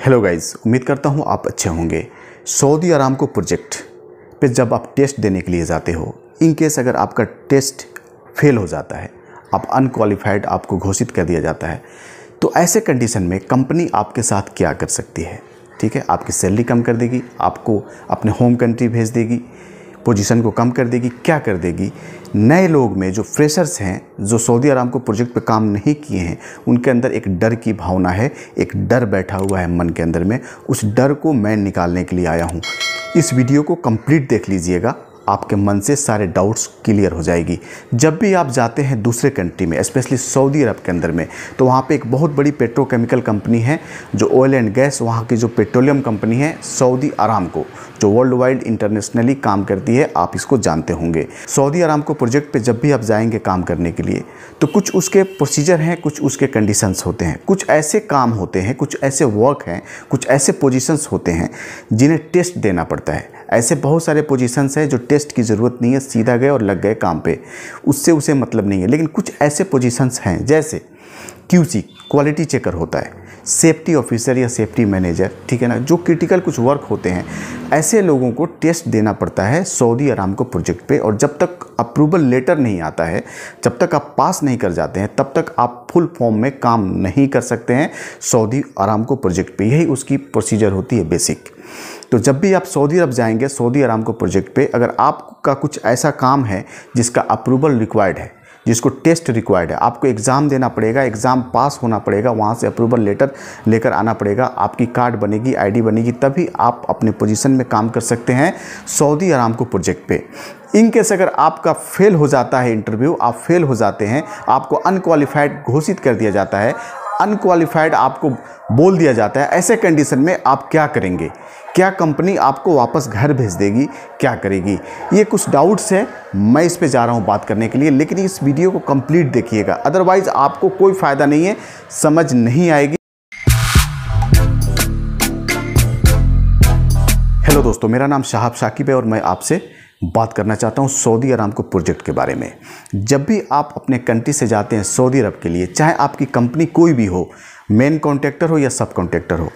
hello guys उम्मीद करता हूँ आप अच्छे होंगे सऊदी आराम को प्रोजेक्ट पे जब आप टेस्ट देने के लिए जाते हो इन केस अगर आपका टेस्ट फेल हो जाता है आप अनक्वालिफाइड आपको घोषित कर दिया जाता है तो ऐसे कंडीशन में कंपनी आपके साथ क्या कर सकती है ठीक है आपकी सैलरी कम कर देगी आपको अपने होम कंट्री भेज देगी पोजीशन को कम कर देगी क्या कर देगी नए लोग में जो फ्रेशर्स हैं जो सऊदी अरब को प्रोजेक्ट पे काम नहीं किए हैं उनके अंदर एक डर की भावना है एक डर बैठा हुआ है मन के अंदर में उस डर को मैं निकालने के लिए आया हूँ इस वीडियो को कंप्लीट देख लीजिएगा आपके मन से सारे डाउट्स क्लियर हो जाएगी जब भी आप जाते हैं दूसरे कंट्री में स्पेशली सऊदी अरब के अंदर में तो वहाँ पे एक बहुत बड़ी पेट्रोकेमिकल कंपनी है जो ऑयल एंड गैस वहाँ की जो पेट्रोलियम कंपनी है सऊदी आराम को जो वर्ल्ड वाइड इंटरनेशनली काम करती है आप इसको जानते होंगे सऊदी आराम को प्रोजेक्ट पर जब भी आप जाएंगे काम करने के लिए तो कुछ उसके प्रोसीजर हैं कुछ उसके कंडीशंस होते हैं कुछ ऐसे काम होते हैं कुछ ऐसे वर्क हैं कुछ ऐसे पोजिशंस होते हैं जिन्हें टेस्ट देना पड़ता है ऐसे बहुत सारे पोजीशंस हैं जो टेस्ट की ज़रूरत नहीं है सीधा गए और लग गए काम पे उससे उसे मतलब नहीं है लेकिन कुछ ऐसे पोजीशंस हैं जैसे क्यूसी क्वालिटी चेकर होता है सेफ्टी ऑफिसर या सेफ्टी मैनेजर ठीक है ना जो क्रिटिकल कुछ वर्क होते हैं ऐसे लोगों को टेस्ट देना पड़ता है सऊदी अरामको प्रोजेक्ट पे और जब तक अप्रूवल लेटर नहीं आता है जब तक आप पास नहीं कर जाते हैं तब तक आप फुल फॉर्म में काम नहीं कर सकते हैं सऊदी अरामको प्रोजेक्ट पे यही उसकी प्रोसीजर होती है बेसिक तो जब भी आप सऊदी अरब जाएंगे सऊदी को प्रोजेक्ट पे अगर आपका कुछ ऐसा काम है जिसका अप्रूवल रिक्वायर्ड है जिसको टेस्ट रिक्वायर्ड है आपको एग्ज़ाम देना पड़ेगा एग्ज़ाम पास होना पड़ेगा वहाँ से अप्रूवल लेटर लेकर आना पड़ेगा आपकी कार्ड बनेगी आईडी बनेगी तभी आप अपने पोजीशन में काम कर सकते हैं सऊदी अरामको प्रोजेक्ट पे इन केस अगर आपका फेल हो जाता है इंटरव्यू आप फेल हो जाते हैं आपको अनक्वालिफाइड घोषित कर दिया जाता है अनक्वालिफाइड आपको बोल दिया जाता है ऐसे कंडीशन में आप क्या करेंगे क्या कंपनी आपको वापस घर भेज देगी क्या करेगी ये कुछ डाउट्स हैं मैं इस पे जा रहा हूँ बात करने के लिए लेकिन इस वीडियो को कंप्लीट देखिएगा अदरवाइज़ आपको कोई फ़ायदा नहीं है समझ नहीं आएगी हेलो दोस्तों मेरा नाम शाहब शाकिब है और मैं आपसे बात करना चाहता हूँ सऊदी को प्रोजेक्ट के बारे में जब भी आप अपने कंट्री से जाते हैं सऊदी अरब के लिए चाहे आपकी कंपनी कोई भी हो मेन कॉन्ट्रैक्टर हो या सब कॉन्ट्रैक्टर हो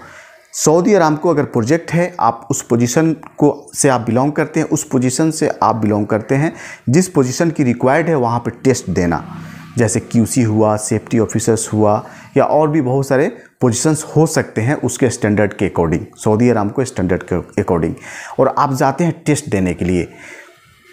सऊदी को अगर प्रोजेक्ट है आप उस पोजीशन को से आप बिलोंग करते हैं उस पोजीशन से आप बिलोंग करते हैं जिस पोजीशन की रिक्वायर्ड है वहाँ पर टेस्ट देना जैसे क्यूसी हुआ सेफ्टी ऑफिसर्स हुआ या और भी बहुत सारे पोजीशंस हो सकते हैं उसके स्टैंडर्ड के अकॉर्डिंग सऊदी अरब को स्टैंडर्ड के अकॉर्डिंग और आप जाते हैं टेस्ट देने के लिए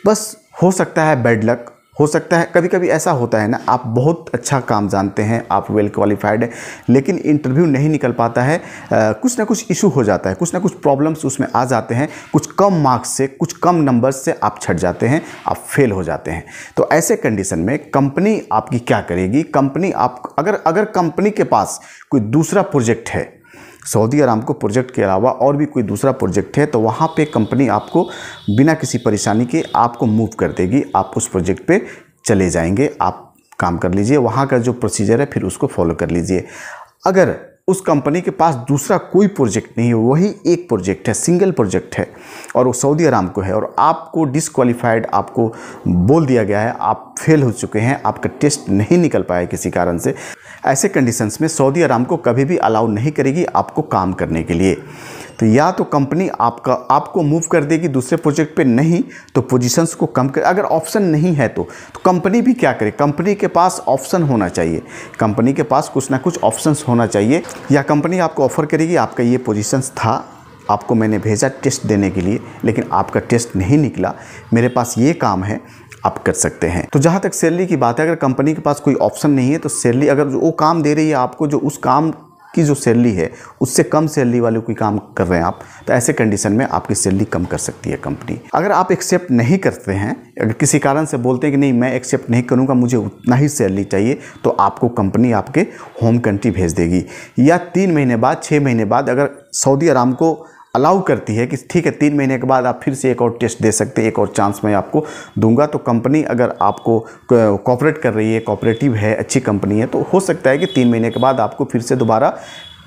बस हो सकता है बैड लक हो सकता है कभी कभी ऐसा होता है ना आप बहुत अच्छा काम जानते हैं आप वेल क्वालिफाइड हैं लेकिन इंटरव्यू नहीं निकल पाता है आ, कुछ ना कुछ इशू हो जाता है कुछ ना कुछ प्रॉब्लम्स उसमें आ जाते हैं कुछ कम मार्क्स से कुछ कम नंबर्स से आप छट जाते हैं आप फेल हो जाते हैं तो ऐसे कंडीशन में कंपनी आपकी क्या करेगी कंपनी आप अगर अगर कंपनी के पास कोई दूसरा प्रोजेक्ट है सऊदी अरामको प्रोजेक्ट के अलावा और भी कोई दूसरा प्रोजेक्ट है तो वहाँ पे कंपनी आपको बिना किसी परेशानी के आपको मूव कर देगी आप उस प्रोजेक्ट पे चले जाएंगे आप काम कर लीजिए वहाँ का जो प्रोसीजर है फिर उसको फॉलो कर लीजिए अगर उस कंपनी के पास दूसरा कोई प्रोजेक्ट नहीं है वही एक प्रोजेक्ट है सिंगल प्रोजेक्ट है और वो सऊदी आराम को है और आपको डिसक्वालीफाइड आपको बोल दिया गया है आप फेल हो चुके हैं आपका टेस्ट नहीं निकल पाया किसी कारण से ऐसे कंडीशंस में सऊदी आराम को कभी भी अलाउ नहीं करेगी आपको काम करने के लिए तो या तो कंपनी आपका आपको मूव कर देगी दूसरे प्रोजेक्ट पे नहीं तो पोजीशंस को कम कर अगर ऑप्शन नहीं है तो तो कंपनी भी क्या करे कंपनी के पास ऑप्शन होना चाहिए कंपनी के पास कुछ ना कुछ ऑप्शंस होना चाहिए या कंपनी आपको ऑफ़र करेगी आपका ये पोजीशंस था आपको मैंने भेजा टेस्ट देने के लिए लेकिन आपका टेस्ट नहीं निकला मेरे पास ये काम है आप कर सकते हैं तो जहाँ तक सैलरी की बात है अगर कंपनी के पास कोई ऑप्शन नहीं है तो सैलरी अगर वो काम दे रही है आपको जो उस काम की जो सैलरी है उससे कम सैलरी वाले कोई काम कर रहे हैं आप तो ऐसे कंडीशन में आपकी सैलरी कम कर सकती है कंपनी अगर आप एक्सेप्ट नहीं करते हैं अगर किसी कारण से बोलते हैं कि नहीं मैं एक्सेप्ट नहीं करूँगा मुझे उतना ही सैलरी चाहिए तो आपको कंपनी आपके होम कंट्री भेज देगी या तीन महीने बाद छः महीने बाद अगर सऊदी अराम को अलाउ करती है कि ठीक है तीन महीने के बाद आप फिर से एक और टेस्ट दे सकते हैं एक और चांस मैं आपको दूंगा तो कंपनी अगर आपको कॉपरेट कर रही है कॉपरेटिव है अच्छी कंपनी है तो हो सकता है कि तीन महीने के बाद आपको फिर से दोबारा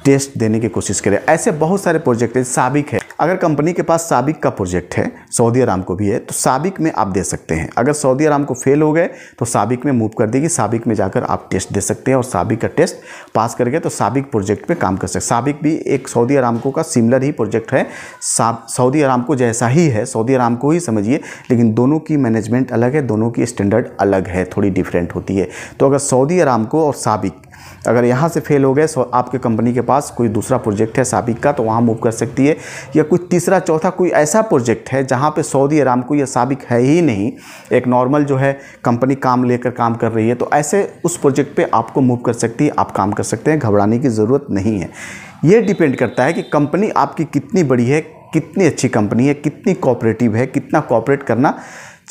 टेस्ट देने की कोशिश करें ऐसे बहुत सारे प्रोजेक्ट हैं साबिक है अगर कंपनी के पास साबिक का प्रोजेक्ट है सऊदी आराम को भी है तो साबिक में आप दे सकते हैं अगर सऊदी आराम को फेल हो गए तो साबिक में मूव कर देगी साबिक में जाकर आप टेस्ट दे सकते हैं और साबिक का टेस्ट पास कर गए तो साबिक प्रोजेक्ट पे काम कर सकते साबिक भी एक सऊदी को का सिमिलर ही प्रोजेक्ट है सऊदी को जैसा ही है सऊदी को ही समझिए लेकिन दोनों की मैनेजमेंट अलग है दोनों की स्टैंडर्ड अलग है थोड़ी डिफरेंट होती है तो अगर सऊदी आरामको और साबिक अगर यहाँ से फेल हो गए तो आपके कंपनी के पास कोई दूसरा प्रोजेक्ट है साबिक का तो वहाँ मूव कर सकती है या कोई तीसरा चौथा कोई ऐसा प्रोजेक्ट है जहाँ पे सऊदी को या साबिक है ही नहीं एक नॉर्मल जो है कंपनी काम लेकर काम कर रही है तो ऐसे उस प्रोजेक्ट पे आपको मूव कर सकती है आप काम कर सकते हैं घबराने की ज़रूरत नहीं है ये डिपेंड करता है कि कंपनी आपकी कितनी बड़ी है कितनी अच्छी कंपनी है कितनी कॉपरेटिव है कितना कॉपरेट करना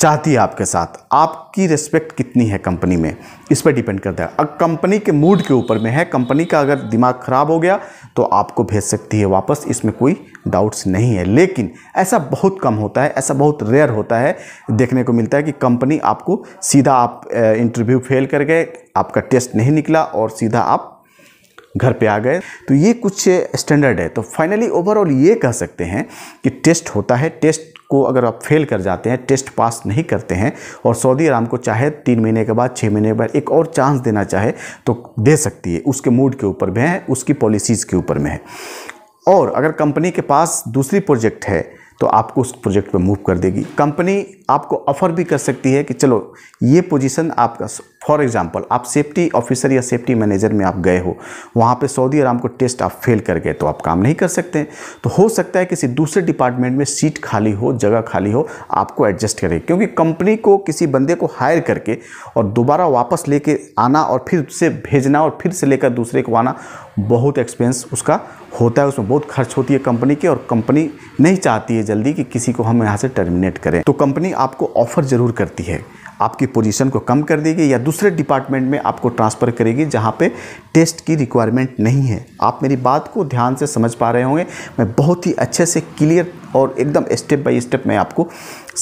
चाहती है आपके साथ आपकी रिस्पेक्ट कितनी है कंपनी में इस पर डिपेंड करता है अब कंपनी के मूड के ऊपर में है कंपनी का अगर दिमाग ख़राब हो गया तो आपको भेज सकती है वापस इसमें कोई डाउट्स नहीं है लेकिन ऐसा बहुत कम होता है ऐसा बहुत रेयर होता है देखने को मिलता है कि कंपनी आपको सीधा आप इंटरव्यू फेल कर गए आपका टेस्ट नहीं निकला और सीधा आप घर पे आ गए तो ये कुछ स्टैंडर्ड है तो फाइनली ओवरऑल ये कह सकते हैं कि टेस्ट होता है टेस्ट को अगर आप फेल कर जाते हैं टेस्ट पास नहीं करते हैं और सऊदी आराम को चाहे तीन महीने के बाद छः महीने के बाद एक और चांस देना चाहे तो दे सकती है उसके मूड के ऊपर में है उसकी पॉलिसीज़ के ऊपर में है और अगर कंपनी के पास दूसरी प्रोजेक्ट है तो आपको उस प्रोजेक्ट पर मूव कर देगी कंपनी आपको ऑफर भी कर सकती है कि चलो ये पोजीशन आपका फॉर एग्जाम्पल आप सेफ्टी ऑफिसर या सेफ्टी मैनेजर में आप गए हो वहाँ पे सऊदी अराम को टेस्ट आप फेल कर गए तो आप काम नहीं कर सकते तो हो सकता है किसी दूसरे डिपार्टमेंट में सीट खाली हो जगह खाली हो आपको एडजस्ट करें क्योंकि कंपनी को किसी बंदे को हायर करके और दोबारा वापस लेके आना और फिर से भेजना और फिर से लेकर दूसरे को आना बहुत एक्सपेंस उसका होता है उसमें बहुत खर्च होती है कंपनी की और कंपनी नहीं चाहती है जल्दी कि किसी को हम यहाँ से टर्मिनेट करें तो कंपनी आपको ऑफ़र ज़रूर करती है आपकी पोजीशन को कम कर देगी या दूसरे डिपार्टमेंट में आपको ट्रांसफ़र करेगी जहाँ पे टेस्ट की रिक्वायरमेंट नहीं है आप मेरी बात को ध्यान से समझ पा रहे होंगे मैं बहुत ही अच्छे से क्लियर और एकदम स्टेप बाय स्टेप मैं आपको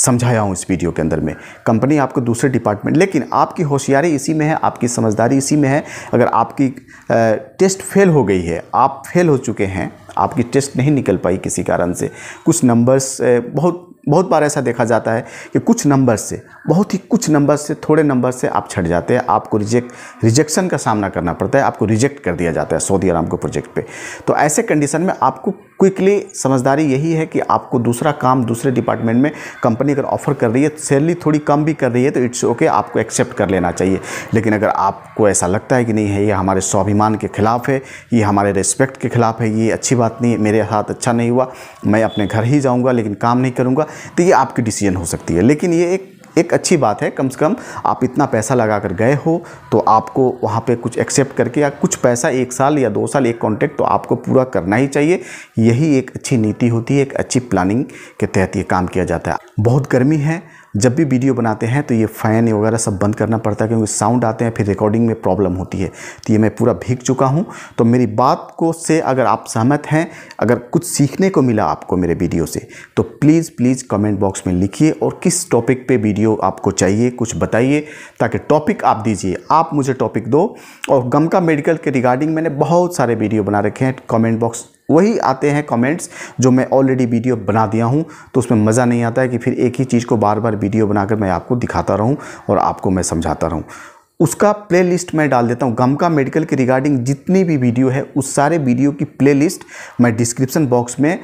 समझाया हूँ इस वीडियो के अंदर में कंपनी आपको दूसरे डिपार्टमेंट लेकिन आपकी होशियारी इसी में है आपकी समझदारी इसी में है अगर आपकी टेस्ट फेल हो गई है आप फेल हो चुके हैं आपकी टेस्ट नहीं निकल पाई किसी कारण से कुछ नंबर्स बहुत बहुत बार ऐसा देखा जाता है कि कुछ नंबर से बहुत ही कुछ नंबर से थोड़े नंबर से आप छट जाते हैं आपको रिजेक्ट रिजेक्शन का सामना करना पड़ता है आपको रिजेक्ट कर दिया जाता है सऊदी अरब के प्रोजेक्ट पे तो ऐसे कंडीशन में आपको क्विकली समझदारी यही है कि आपको दूसरा काम दूसरे डिपार्टमेंट में कंपनी अगर ऑफर कर रही है सैलरी थोड़ी कम भी कर रही है तो इट्स ओके आपको एक्सेप्ट कर लेना चाहिए लेकिन अगर आपको ऐसा लगता है कि नहीं है ये हमारे स्वाभिमान के खिलाफ है ये हमारे रिस्पेक्ट के खिलाफ है ये अच्छी बात नहीं मेरे साथ अच्छा नहीं हुआ मैं अपने घर ही जाऊँगा लेकिन काम नहीं करूँगा तो ये आपकी डिसीजन हो सकती है लेकिन ये एक एक अच्छी बात है कम से कम आप इतना पैसा लगा कर गए हो तो आपको वहाँ पे कुछ एक्सेप्ट करके या कुछ पैसा एक साल या दो साल एक कॉन्ट्रैक्ट तो आपको पूरा करना ही चाहिए यही एक अच्छी नीति होती है एक अच्छी प्लानिंग के तहत ये काम किया जाता है बहुत गर्मी है जब भी वीडियो बनाते हैं तो ये फ़ैन वगैरह सब बंद करना पड़ता है क्योंकि साउंड आते हैं फिर रिकॉर्डिंग में प्रॉब्लम होती है तो ये मैं पूरा भीग चुका हूँ तो मेरी बात को से अगर आप सहमत हैं अगर कुछ सीखने को मिला आपको मेरे वीडियो से तो प्लीज़ प्लीज़ कमेंट बॉक्स में लिखिए और किस टॉपिक पर वीडियो आपको चाहिए कुछ बताइए ताकि टॉपिक आप दीजिए आप मुझे टॉपिक दो और गमका मेडिकल के रिगार्डिंग मैंने बहुत सारे वीडियो बना रखे हैं कॉमेंट बॉक्स वही आते हैं कमेंट्स जो मैं ऑलरेडी वीडियो बना दिया हूँ तो उसमें मज़ा नहीं आता है कि फिर एक ही चीज़ को बार बार वीडियो बनाकर मैं आपको दिखाता रहूँ और आपको मैं समझाता रहूँ उसका प्लेलिस्ट मैं डाल देता हूँ गमका मेडिकल के रिगार्डिंग जितनी भी वीडियो है उस सारे वीडियो की प्ले मैं डिस्क्रिप्सन बॉक्स में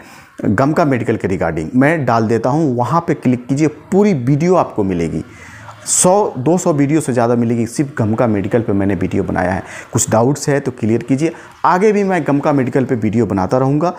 गमका मेडिकल के रिगार्डिंग मैं डाल देता हूँ वहाँ पर क्लिक कीजिए पूरी वीडियो आपको मिलेगी सौ दो सौ वीडियो से ज़्यादा मिलेगी सिर्फ गमका मेडिकल पे मैंने वीडियो बनाया है कुछ डाउट्स है तो क्लियर कीजिए आगे भी मैं गमका मेडिकल पे वीडियो बनाता रहूँगा